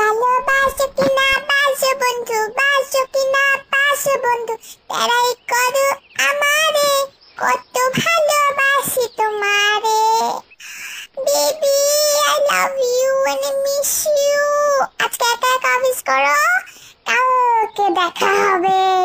ভালোবাসো কিনা বাসো বন্ধু বাসো কিনা বাসো বন্ধু তারাই করো আমারে কত ভালোবাসি তোমারে বেবি আই লাভ ইউ মানে মিস ইউ আজকে একা একা অফিস করো কালকে দেখা হবে